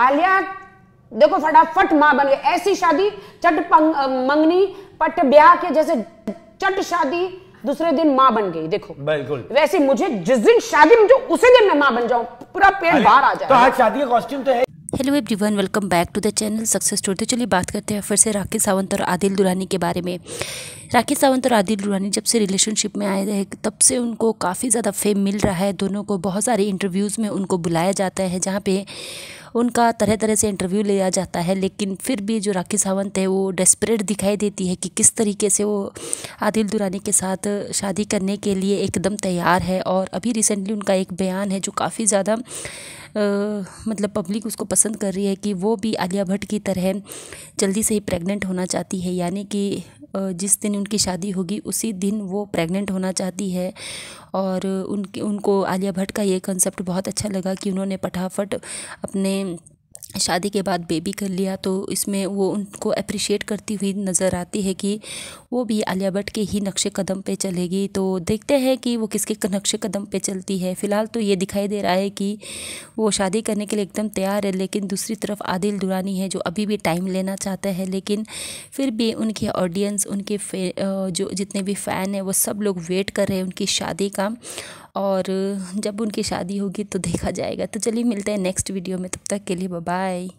आलिया देखो फटाफट मां बन गई ऐसी शादी चट मंगनी पट ब्याह के जैसे चट शादी दूसरे दिन मां बन गई देखो बिल्कुल वैसे मुझे जिस दिन शादी मुझे उसी दिन मैं मां बन जाऊं पूरा पेट बाहर आ जाए तो आज शादी का कॉस्ट्यूम तो है hello everyone welcome back to the channel success tour तो चलिए बात करते हैं फिर से राकेश सावंत और आदिल दुरानी के बारे में राकेश सावंत और आदिल दुरानी जब से रिलेशनशिप में आए हैं तब से उनको काफ़ी ज़्यादा फेम मिल रहा है दोनों को बहुत सारे इंटरव्यूज़ में उनको बुलाया जाता है जहाँ पे उनका तरह तरह से इंटरव्यू लिया जाता है लेकिन फिर भी जो राखी सावंत है वो डेस्परेट दिखाई देती है कि किस तरीके से वो आदिल दुरानी के साथ शादी करने के लिए एकदम तैयार है और अभी रिसेंटली उनका एक बयान है जो काफ़ी ज़्यादा मतलब पब्लिक उसको पसंद कर रही है कि वो भी आलिया भट्ट की तरह जल्दी से ही प्रेग्नेंट होना चाहती है यानी कि जिस दिन उनकी शादी होगी उसी दिन वो प्रेग्नेंट होना चाहती है और उनके उनको आलिया भट्ट का ये कंसेप्ट बहुत अच्छा लगा कि उन्होंने पटाफट अपने शादी के बाद बेबी कर लिया तो इसमें वो उनको अप्रिशिएट करती हुई नज़र आती है कि वो भी आलिया भट्ट के ही नक्शे कदम पे चलेगी तो देखते हैं कि वो किसके नक्शे कदम पे चलती है फ़िलहाल तो ये दिखाई दे रहा है कि वो शादी करने के लिए एकदम तैयार है लेकिन दूसरी तरफ आदिल दुरानी है जो अभी भी टाइम लेना चाहता है लेकिन फिर भी उनके ऑडियंस उनके जो जितने भी फ़ैन हैं वो सब लोग वेट कर रहे हैं उनकी शादी का और जब उनकी शादी होगी तो देखा जाएगा तो चलिए मिलते हैं नेक्स्ट वीडियो में तब तक के लिए बाय